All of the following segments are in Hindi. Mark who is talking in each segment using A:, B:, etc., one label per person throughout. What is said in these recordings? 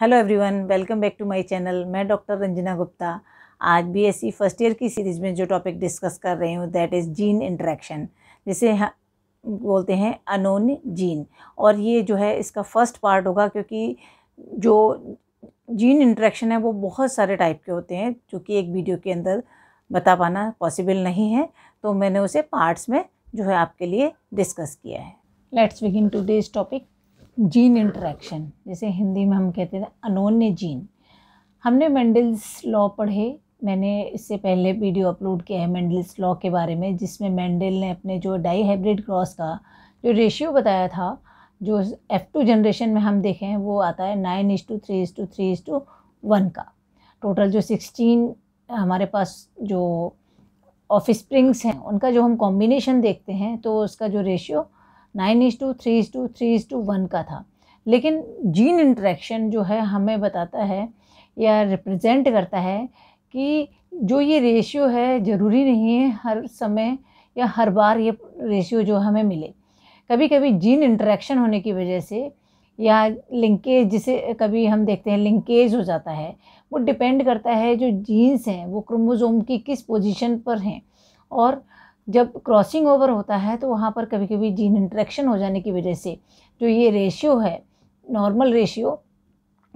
A: Hello everyone welcome back to my channel मैं डॉक्टर रंजना गुप्ता आज बी बीएससी फर्स्ट ईयर की सीरीज़ में जो टॉपिक डिस्कस कर रही हूँ दैट इज़ जीन इंटरेक्शन जिसे हाँ बोलते हैं अनोन जीन और ये जो है इसका फर्स्ट पार्ट होगा क्योंकि जो जीन इंटरेक्शन है वो बहुत सारे टाइप के होते हैं जो कि एक वीडियो के अंदर बता पाना पॉसिबल नहीं है तो मैंने उसे पार्ट्स में जो है आपके लिए डिस्कस किया है let's begin to this topic gene interaction जैसे हिंदी में हम कहते थे अनोन्य जीन हमने मेंडल्स लॉ पढ़े मैंने इससे पहले वीडियो अपलोड किया है मेंडल्स लॉ के बारे में जिसमें मेंडल ने अपने जो डाई हाइब्रिड क्रॉस का जो रेशियो बताया था जो एफ़ टू जनरेशन में हम देखें वो आता है nine is to three is to three is to one का टोटल जो सिक्सटीन हमारे पास जो ऑफ स्प्रिंग्स हैं उनका जो हम कॉम्बिनेशन देखते हैं तो उसका जो ratio nine is to three is to three is to one का था लेकिन जीन इंट्रैक्शन जो है हमें बताता है या रिप्रेजेंट करता है कि जो ये रेशियो है ज़रूरी नहीं है हर समय या हर बार ये रेशियो जो हमें मिले कभी कभी जीन इंट्रैक्शन होने की वजह से या लिंकेज जिसे कभी हम देखते हैं लिंकेज हो जाता है वो डिपेंड करता है जो जीन्स हैं वो क्रोमोज़ोम की किस पोजीशन पर हैं और जब क्रॉसिंग ओवर होता है तो वहाँ पर कभी कभी जीन इंट्रैक्शन हो जाने की वजह से जो ये रेशियो है नॉर्मल रेशियो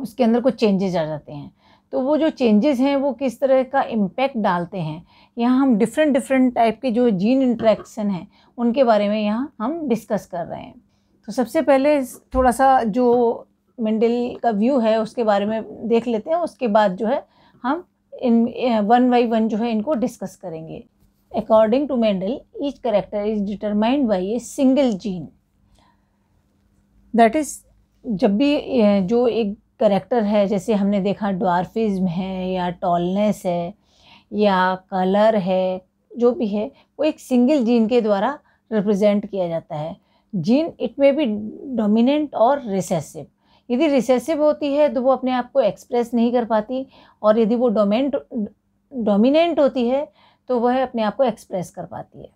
A: उसके अंदर कुछ चेंजेस आ जाते हैं तो वो जो चेंजेस हैं वो किस तरह का इम्पैक्ट डालते हैं यहाँ हम डिफरेंट डिफरेंट टाइप के जो जीन इंट्रैक्शन हैं उनके बारे में यहाँ हम डिस्कस कर रहे हैं तो सबसे पहले थोड़ा सा जो मंडल का व्यू है उसके बारे में देख लेते हैं उसके बाद जो है हम इन वन बाई वन जो है इनको डिस्कस करेंगे According to Mendel, each character is determined by a single gene. That is जब भी जो एक करेक्टर है जैसे हमने देखा ड्वार्फिज्म है या टॉलनेस है या कलर है जो भी है वो एक सिंगल जीन के द्वारा रिप्रेजेंट किया जाता है जीन इट में भी डोमिनेंट और रिसेसिव यदि रिसेसिव होती है तो वो अपने आप को एक्सप्रेस नहीं कर पाती और यदि वो डोमेंट डोमिनेंट होती है तो वह अपने आप को एक्सप्रेस कर पाती है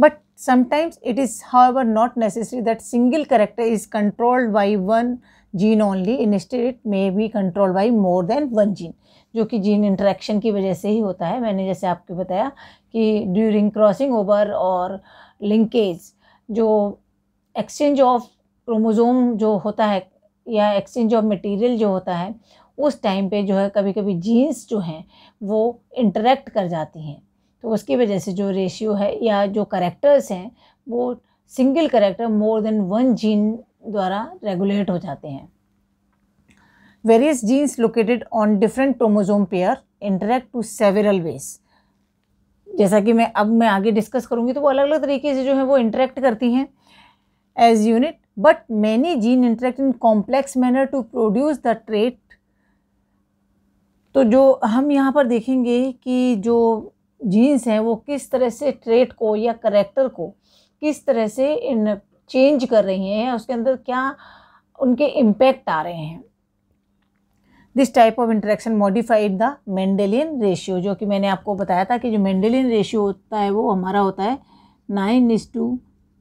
A: but sometimes it is however not necessary that single character is controlled by one gene only instead it may be controlled by more than one gene जो कि जीन इंट्रैक्शन की वजह से ही होता है मैंने जैसे आपको बताया कि ड्यूरिंग क्रॉसिंग ओवर और लिंकेज जो एक्सचेंज ऑफ क्रोमोजोम जो होता है या एक्सचेंज ऑफ मटेरियल जो होता है उस टाइम पे जो है कभी कभी जीन्स जो हैं वो इंटरेक्ट कर जाती हैं तो उसकी वजह से जो रेशियो है या जो करेक्टर्स हैं वो single character more than one gene द्वारा रेगुलेट हो जाते हैं various genes located on different chromosome pair interact to several ways जैसा कि मैं अब मैं आगे डिस्कस करूँगी तो वो अलग अलग तरीके से जो है वो इंटरेक्ट करती हैं as unit but many gene interact in complex manner to produce the trait तो जो हम यहाँ पर देखेंगे कि जो जीन्स हैं वो किस तरह से ट्रेट को या करेक्टर को किस तरह से इन चेंज कर रही हैं उसके अंदर क्या उनके इम्पैक्ट आ रहे हैं this type of interaction modified the Mendelian ratio जो कि मैंने आपको बताया था कि जो मेंडेलियन रेशियो होता है वो हमारा होता है nine is to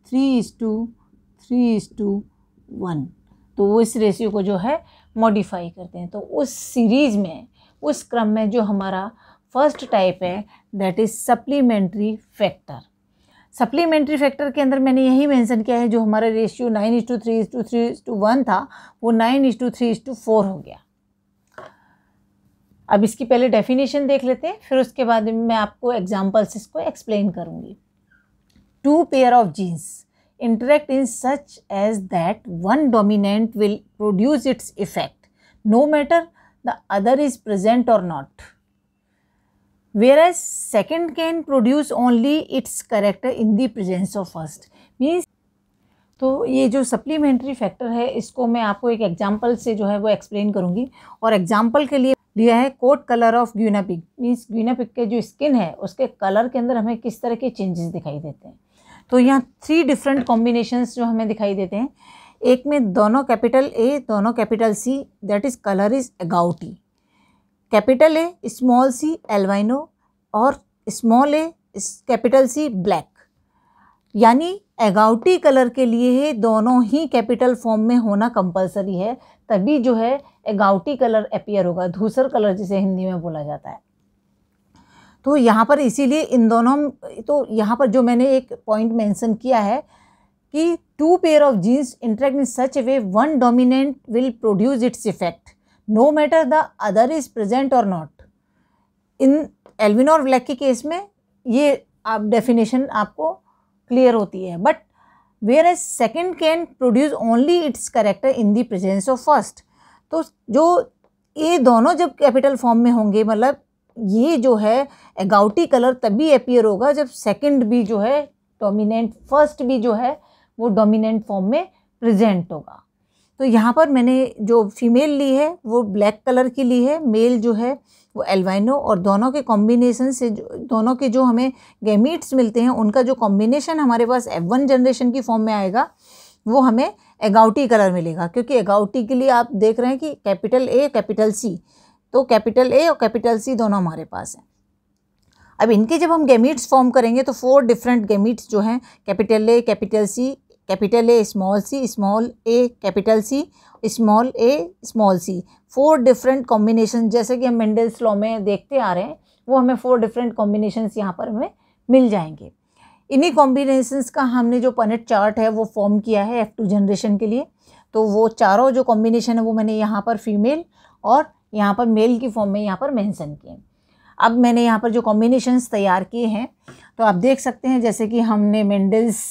A: three is to three is to one तो वो इस रेशियो को जो है मॉडिफाई करते हैं तो उस सीरीज़ में उस क्रम में जो हमारा फर्स्ट टाइप है that is supplementary factor supplementary factor के अंदर मैंने यही मेंशन किया है जो हमारा ratio nine is to three is to three is to one था वो nine is to three is to four हो गया अब इसकी पहले डेफिनेशन देख लेते हैं फिर उसके बाद मैं आपको एग्जाम्पल्स इसको एक्सप्लेन करूँगी two pair of genes interact in such as that one dominant will produce its effect no matter the other is present or not whereas second can produce only its character in the presence of first means तो ये जो सप्लीमेंट्री फैक्टर है इसको मैं आपको एक एग्जांपल से जो है वो एक्सप्लेन करूँगी और एग्जांपल के लिए लिया है coat colour of guinea pig means guinea pig के जो स्किन है उसके कलर के अंदर हमें किस तरह के चेंजेस दिखाई देते हैं तो यहाँ थ्री डिफरेंट कॉम्बिनेशंस जो हमें दिखाई देते हैं एक में दोनों कैपिटल ए दोनों capital C that is colour is agouti capital A small C albino और small A capital C black यानी एगाउटी कलर के लिए दोनों ही कैपिटल फॉर्म में होना कंपलसरी है तभी जो है एगाउटी कलर अपियर होगा धूसर कलर जिसे हिंदी में बोला जाता है तो यहाँ पर इसीलिए इन दोनों तो यहाँ पर जो मैंने एक पॉइंट मेंशन किया है कि two pair of genes interact in such a way one dominant will produce its effect no matter the other is present और नॉट इन एल्विन और ब्लैक के केस में ये आप डेफिनेशन आपको क्लियर होती है but where as second can produce only its character in the presence of first तो जो ये दोनों जब कैपिटल फॉर्म में होंगे मतलब ये जो है एगाउटी कलर तभी अपियर होगा जब सेकेंड भी जो है डोमिनेंट फर्स्ट भी जो है वो डोमिनेंट फॉर्म में प्रेजेंट होगा तो यहाँ पर मैंने जो फीमेल ली है वो ब्लैक कलर की ली है मेल जो है वो एल्वाइनो और दोनों के कॉम्बिनेशन से जो दोनों के जो हमें गैमीट्स मिलते हैं उनका जो कॉम्बिनेशन हमारे पास एफ वन जनरेशन की फॉर्म में आएगा वो हमें एगाउटी कलर मिलेगा क्योंकि एगाउटी के लिए आप देख रहे हैं कि कैपिटल ए कैपिटल सी तो कैपिटल ए और कैपिटल सी दोनों हमारे पास हैं अब इनके जब हम गेमिट्स फॉर्म करेंगे तो फोर डिफरेंट गेमिट्स जो हैं capital A capital C capital A small C small A capital C small A small C four different combination जैसे कि हम मेंडल्स लॉ में देखते आ रहे हैं वो हमें फोर डिफरेंट कॉम्बिनेशंस यहाँ पर हमें मिल जाएंगे इन्हीं कॉम्बिनेशंस का हमने जो पनेट चार्ट है वो फॉर्म किया है एफ टू जनरेशन के लिए तो वो चारों जो कॉम्बिनेशन है वो मैंने यहाँ पर फीमेल और यहाँ पर मेल की फॉर्म में यहाँ पर मेंशन किए हैं अब मैंने यहाँ पर जो कॉम्बिनेशंस तैयार किए हैं तो आप देख सकते हैं जैसे कि हमने मेंडल्स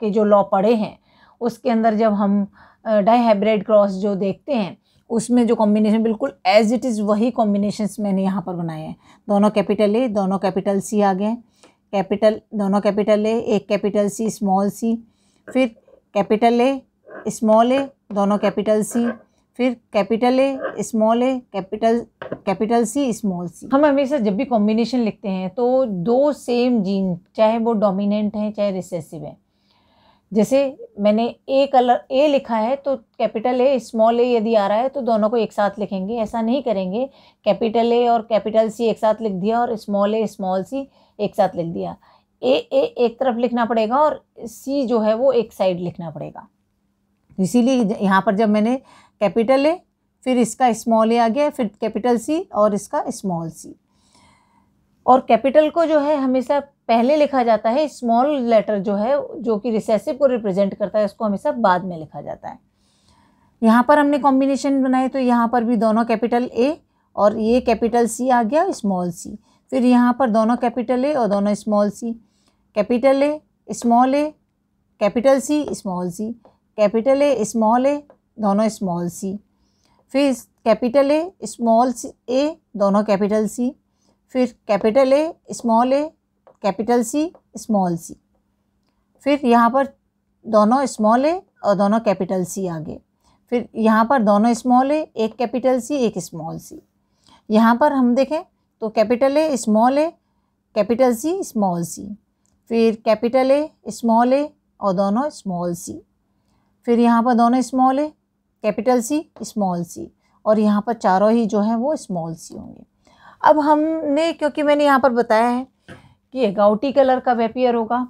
A: के जो लॉ पढ़े हैं उसके अंदर जब हम डाईहाइब्रेड क्रॉस जो देखते हैं उसमें जो कॉम्बिनेशन बिल्कुल एज इट इज़ वही कॉम्बिनेशंस मैंने यहाँ पर बनाए हैं दोनों कैपिटल ए दोनों कैपिटल सी आ गए कैपिटल दोनों कैपिटल ए एक कैपिटल सी स्मॉल सी फिर कैपिटल ए स्मॉल ए दोनों कैपिटल सी फिर capital A small A capital capital C small C हम हमेशा जब भी कॉम्बिनेशन लिखते हैं तो दो सेम जीन चाहे वो डोमिनेंट हैं चाहे रिसेसिव हैं जैसे मैंने ए कलर ए लिखा है तो कैपिटल ए स्मॉल ए यदि आ रहा है तो दोनों को एक साथ लिखेंगे ऐसा नहीं करेंगे कैपिटल ए और कैपिटल सी एक साथ लिख दिया और स्मॉल ए स्मॉल सी एक साथ लिख दिया ए ए एक तरफ लिखना पड़ेगा और सी जो है वो एक साइड लिखना पड़ेगा इसीलिए यहाँ पर जब मैंने कैपिटल ए फिर इसका स्मॉल ए आ गया फिर कैपिटल सी और इसका स्मॉल सी और कैपिटल को जो है हमेशा पहले लिखा जाता है स्मॉल लेटर जो है जो कि रिसेसिव को रिप्रेजेंट करता है उसको हमेशा बाद में लिखा जाता है यहाँ पर हमने कॉम्बिनेशन बनाए तो यहाँ पर भी दोनों कैपिटल ए और ये कैपिटल सी आ गया स्मॉल सी फिर यहाँ पर दोनों कैपिटल ए और दोनों small C capital A small A capital C small C capital A small A दोनों स्मॉल सी फिर कैपिटल ए स्मॉल ए दोनों कैपिटल सी फिर capital A small A capital C small C फिर यहाँ पर दोनों स्मॉल ए और दोनों कैपिटल सी आगे फिर यहाँ पर दोनों स्मॉल ए एक कैपिटल सी एक स्मॉल सी यहाँ पर हम देखें तो capital A small A capital C small C फिर कैपिटल ए स्मॉल ए और दोनों स्मॉल सी फिर यहाँ पर दोनों small A capital C small C और यहाँ पर चारों ही जो हैं वो स्मॉल सी होंगे अब हमने क्योंकि मैंने यहाँ पर बताया है कि गाउटी कलर कब अपियर होगा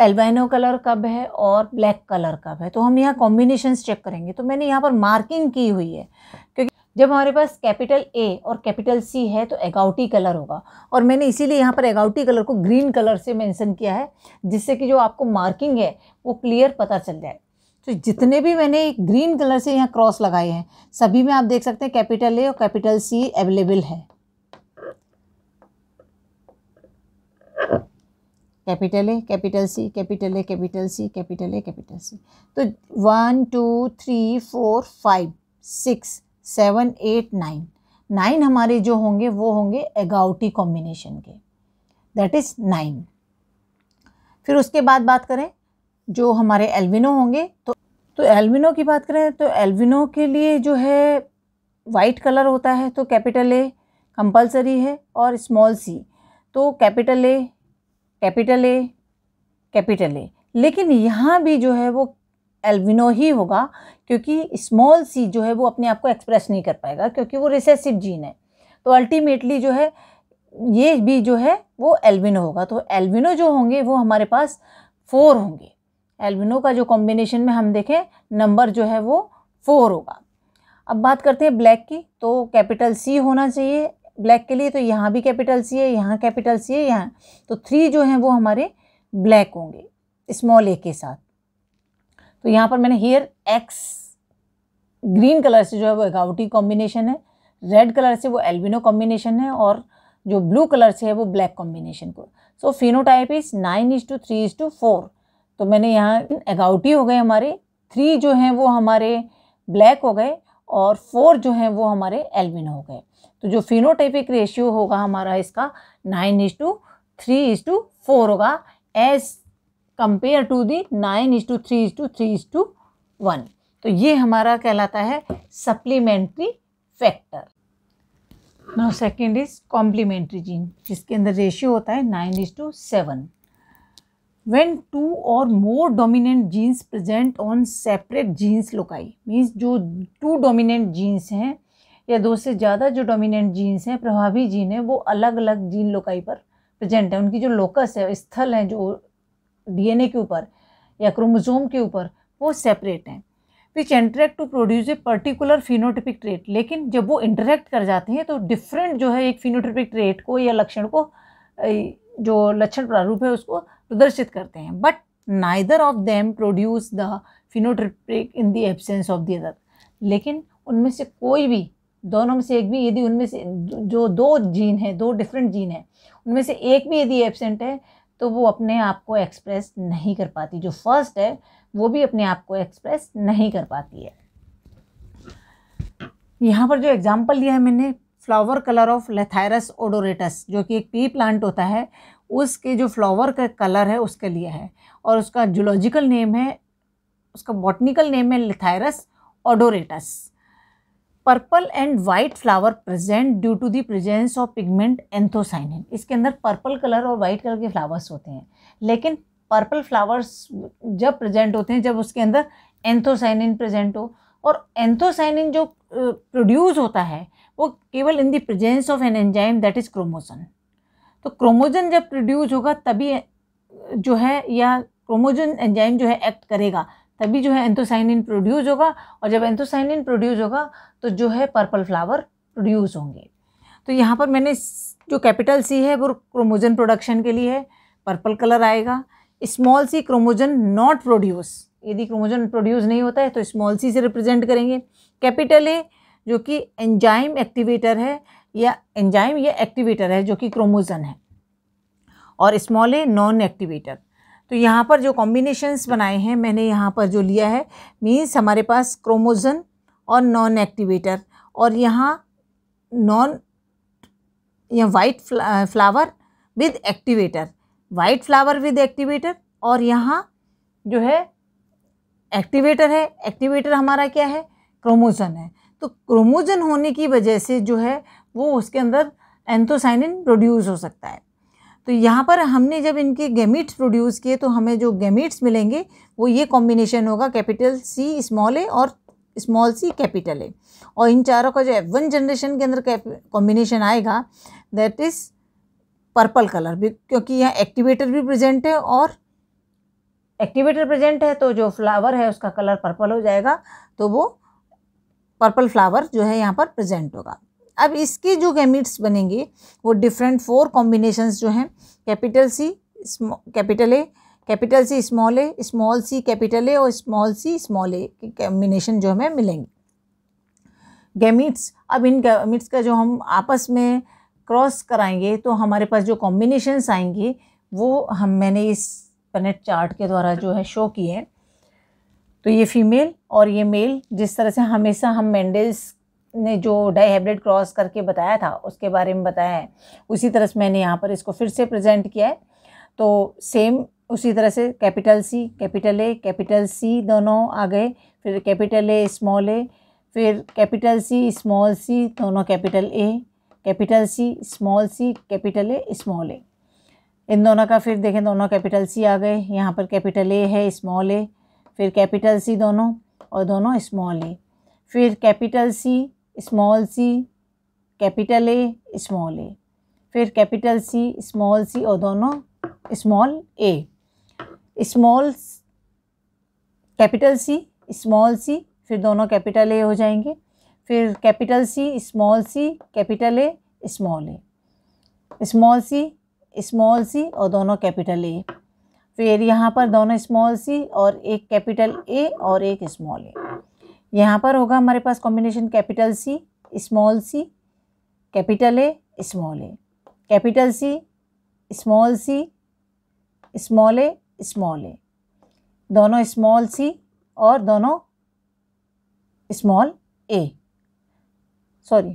A: एल्बाइनो कलर कब है और ब्लैक कलर कब है तो हम यहाँ कॉम्बिनेशन चेक करेंगे तो मैंने यहाँ पर मार्किंग की हुई है क्योंकि जब हमारे पास कैपिटल ए और कैपिटल सी है तो एगाउटी कलर होगा और मैंने इसीलिए यहाँ पर एगाउटी कलर को ग्रीन कलर से मेंशन किया है जिससे कि जो आपको मार्किंग है वो क्लियर पता चल जाए तो जितने भी मैंने ग्रीन कलर से यहाँ क्रॉस लगाए हैं सभी में आप देख सकते हैं कैपिटल ए और कैपिटल सी अवेलेबल है capital A capital C capital A capital C capital A capital C तो one two three four five six seven eight nine nine हमारे जो होंगे वो होंगे एगाउटी कॉम्बिनेशन के दैट इज़ नाइन फिर उसके बाद बात करें जो हमारे एल्विनो होंगे तो तो एल्विनो की बात करें तो एल्विनो के लिए जो है वाइट कलर होता है तो कैपिटल ए कंपलसरी है और स्मॉल सी तो capital A capital A capital A लेकिन यहाँ भी जो है वो एल्विनो ही होगा क्योंकि स्मॉल सी जो है वो अपने आप को एक्सप्रेस नहीं कर पाएगा क्योंकि वो रिसेसिव जीन है तो अल्टीमेटली जो है ये भी जो है वो एल्विनो होगा तो एल्विनो जो होंगे वो हमारे पास फोर होंगे एल्विनो का जो कॉम्बिनेशन में हम देखें नंबर जो है वो फोर होगा अब बात करते हैं ब्लैक की तो कैपिटल सी होना चाहिए ब्लैक के लिए तो यहाँ भी कैपिटल सी है यहाँ कैपिटल सी है यहाँ तो थ्री जो हैं वो हमारे ब्लैक होंगे स्मॉल ए के साथ तो यहाँ पर मैंने हेयर एक्स ग्रीन कलर से जो है वो एगाउटी कॉम्बिनेशन है रेड कलर से वो एल्विनो कॉम्बिनेशन है और जो ब्लू कलर से है वो ब्लैक कॉम्बिनेशन को so phenotype is nine is to three is to four तो मैंने यहाँ एगाउटी हो गए हमारे थ्री जो हैं वो हमारे ब्लैक हो गए और फोर जो हैं वो हमारे एल्बिन हो गए तो जो फिनोटाइपिक रेशियो होगा हमारा इसका nine is to three is to four होगा as compare to the nine is to three is to three is to one तो ये हमारा कहलाता है supplementary factor now second is complementary gene जिसके अंदर रेशियो होता है nine is to seven when two और more dominant genes present on separate genes loci means जो टू डोमिनेंट जीन्स हैं या दो से ज़्यादा जो डोमिनेंट जीन्स हैं प्रभावी जीन है वो अलग अलग जीन लोकाई पर प्रजेंट है उनकी जो लोकस है स्थल हैं जो डी एन ए के ऊपर या क्रोमोजोम के ऊपर वो सेपरेट हैं which interact to produce a particular phenotypic trait लेकिन जब वो इंटरेक्ट कर जाते हैं तो डिफरेंट जो है एक फिनोटिपिक ट्रेट को या लक्षण को जो लक्षण प्रारूप है उसको प्रदर्शित करते हैं but neither of them produce the phenotypic in the absence of the other लेकिन उनमें से कोई भी दोनों में से एक भी यदि उनमें से जो दो जीन है दो डिफरेंट जीन है उनमें से एक भी यदि एबसेंट है तो वो अपने आप को एक्सप्रेस नहीं कर पाती जो फर्स्ट है वो भी अपने आप को एक्सप्रेस नहीं कर पाती है यहाँ पर जो एग्ज़ाम्पल दिया है मैंने flower colour of Lathyrus odoratus जो कि एक पी प्लांट होता है उसके जो फ्लावर का कलर है उसके लिए है और उसका जूलॉजिकल नेम है उसका बॉटनिकल नेम है Lathyrus odoratus purple and white flower present due to the presence of pigment anthocyanin इसके अंदर पर्पल कलर और वाइट कलर के फ्लावर्स होते हैं लेकिन पर्पल फ्लावर्स जब प्रेजेंट होते हैं जब उसके अंदर एंथोसाइनिन प्रेजेंट हो और एंथोसाइनिन जो प्रोड्यूस होता है वो केवल in the presence of an enzyme that is chromogen तो क्रोमोजन जब प्रोड्यूस होगा तभी जो है या क्रोमोजन एंजाइम जो है एक्ट करेगा तभी जो है एंथोसाइनिन प्रोड्यूस होगा और जब एंथोसाइनिन प्रोड्यूस होगा तो जो है पर्पल फ्लावर प्रोड्यूस होंगे तो यहाँ पर मैंने जो कैपिटल सी है वो क्रोमोजन प्रोडक्शन के लिए है पर्पल कलर आएगा small C chromogen not produce यदि क्रोमोजोम प्रोड्यूस नहीं होता है तो स्मॉल सी से रिप्रेजेंट करेंगे कैपिटल ए जो कि एंजाइम एक्टिवेटर है या एंजाइम या एक्टिवेटर है जो कि क्रोमोजन है और स्मॉल ए नॉन एक्टिवेटर तो यहाँ पर जो कॉम्बिनेशंस बनाए हैं मैंने यहाँ पर जो लिया है मीन्स हमारे पास क्रोमोजन और नॉन एक्टिवेटर और यहाँ नॉन या white flower with activator white flower with activator और यहाँ जो है एक्टिवेटर है एक्टिवेटर हमारा क्या है क्रोमोजन है तो क्रोमोजन होने की वजह से जो है वो उसके अंदर एंथोसाइनिन प्रोड्यूस हो सकता है तो यहाँ पर हमने जब इनके गेमिट्स प्रोड्यूस किए तो हमें जो गेमिट्स मिलेंगे वो ये कॉम्बिनेशन होगा कैपिटल सी स्मॉल ए और स्मॉल सी कैपिटल ए और इन चारों का जो एफ वन जनरेशन के अंदर कॉम्बिनेशन आएगा दैट इज़ पर्पल कलर भी क्योंकि यहाँ एक्टिवेटर भी प्रेजेंट है और एक्टिवेटर प्रेजेंट है तो जो फ्लावर है उसका कलर पर्पल हो जाएगा तो वो पर्पल फ्लावर जो है यहाँ पर प्रेजेंट होगा अब इसके जो गैमिट्स बनेंगे वो डिफरेंट फोर कॉम्बिनेशंस जो हैं capital C capital A capital C small A small C capital A और स्मॉल सी स्मॉल ए की कॉम्बिनेशन जो हमें मिलेंगे गैमिट्स अब इन गैमिट्स का जो हम आपस में क्रॉस कराएंगे तो हमारे पास जो कॉम्बिनेशंस आएंगे वो हम मैंने इस पनेट चार्ट के द्वारा जो है शो की है तो ये फीमेल और ये मेल जिस तरह से हमेशा हम मेंडेल्स ने जो डाईहाइब्रिड क्रॉस करके बताया था उसके बारे में बताया है उसी तरह से मैंने यहाँ पर इसको फिर से प्रेजेंट किया है तो सेम उसी तरह से capital C capital A capital C दोनों आ गए फिर कैपिटल ए स्मॉल ए फिर कैपिटल सी स्मॉल सी दोनों capital A capital C small C capital A small A इन दोनों का फिर देखें दोनों कैपिटल सी आ गए यहाँ पर कैपिटल ए है स्मॉल ए फिर कैपिटल सी दोनों और दोनों स्मॉल ए फिर capital C small C capital A small A फिर कैपिटल सी स्मॉल सी और दोनों small A small capital C small C फिर दोनों कैपिटल ए हो जाएंगे फिर capital C small C capital A small A small C small C और दोनों कैपिटल ए फिर यहाँ पर दोनों स्मॉल सी और एक कैपिटल ए और एक स्मॉल ए यहाँ पर होगा हमारे पास combination capital C small C capital A small A capital C small C small A small A दोनों स्मॉल सी और दोनों स्मॉल ए सॉरी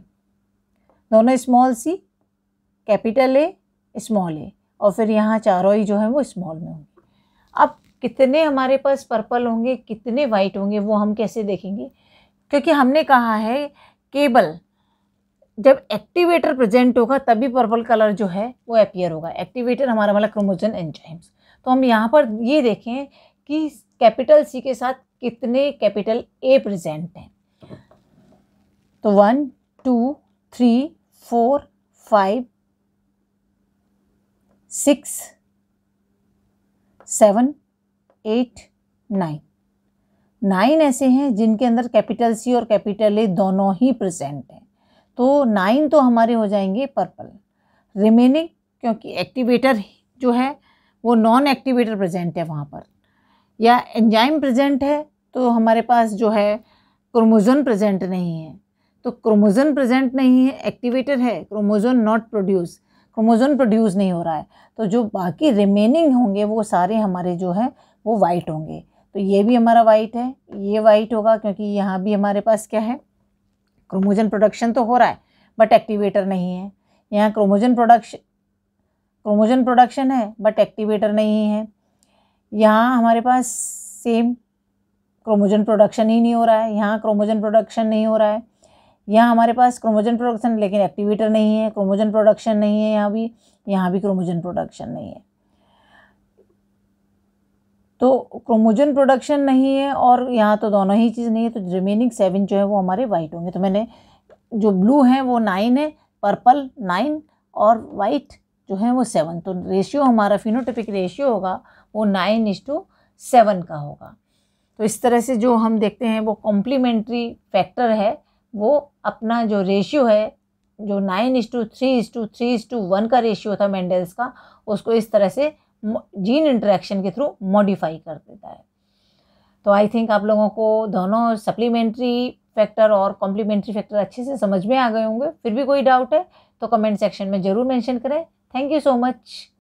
A: दोनों small C capital A small A और फिर यहाँ चारों ही जो है वो स्मॉल में होंगे अब कितने हमारे पास पर्पल होंगे कितने वाइट होंगे वो हम कैसे देखेंगे क्योंकि हमने कहा है केबल जब एक्टिवेटर प्रेजेंट होगा तभी पर्पल कलर जो है वो अपियर होगा एक्टिवेटर हमारा वाला क्रोमोजन एंजाइम्स तो हम यहाँ पर ये देखें कि कैपिटल सी के साथ कितने कैपिटल ए प्रेजेंट हैं तो one two three four five six seven eight nine nine ऐसे हैं जिनके अंदर कैपिटल सी और कैपिटल ए दोनों ही प्रेजेंट हैं तो नाइन तो हमारे हो जाएंगे पर्पल रिमेनिंग क्योंकि एक्टिवेटर जो है वो नॉन एक्टिवेटर प्रेजेंट है वहाँ पर या एंजाइम प्रेजेंट है तो हमारे पास जो है क्रोमोजोन प्रेजेंट नहीं है तो क्रोमोजोन प्रेजेंट नहीं है एक्टिवेटर है chromogen not produce chromosome produce नहीं हो रहा है तो जो बाकी रिमेनिंग होंगे वो सारे हमारे जो हैं वो वाइट होंगे तो ये भी हमारा वाइट है ये वाइट होगा क्योंकि यहाँ भी हमारे पास क्या है क्रोमोजन प्रोडक्शन तो हो रहा है बट एक्टिवेटर नहीं है यहाँ क्रोमोजन प्रोडक्शन क्रोमोजन प्रोडक्शन है बट एक्टिवेटर नहीं है यहाँ हमारे पास सेम क्रोमोजन प्रोडक्शन ही नहीं हो रहा है यहाँ क्रोमोजन प्रोडक्शन नहीं हो रहा है यहाँ हमारे पास क्रोमोजन प्रोडक्शन लेकिन एक्टिवेटर नहीं है क्रोमोजन प्रोडक्शन नहीं है यहाँ भी यहाँ भी क्रोमोजन प्रोडक्शन नहीं है तो क्रोमोजन प्रोडक्शन नहीं है और यहाँ तो दोनों ही चीज़ नहीं है तो रिमेनिंग सेवन जो है वो हमारे वाइट होंगे तो मैंने जो ब्लू है वो नाइन है पर्पल नाइन और वाइट जो है वो सेवन तो रेशियो हमारा फिनोटिपिक रेशियो होगा वो नाइन इज टू सेवन का होगा तो इस तरह से जो हम देखते हैं वो कॉम्प्लीमेंट्री फैक्टर है वो अपना जो रेशियो है जो nine is to three is to three is to one का रेशियो था मेंडल्स का उसको इस तरह से जीन इंटरेक्शन के थ्रू मॉडिफाई कर देता है तो आई थिंक आप लोगों को दोनों सप्लीमेंट्री फैक्टर और कॉम्प्लीमेंट्री फैक्टर अच्छे से समझ में आ गए होंगे फिर भी कोई डाउट है तो कमेंट सेक्शन में ज़रूर मेंशन करें थैंक यू सो मच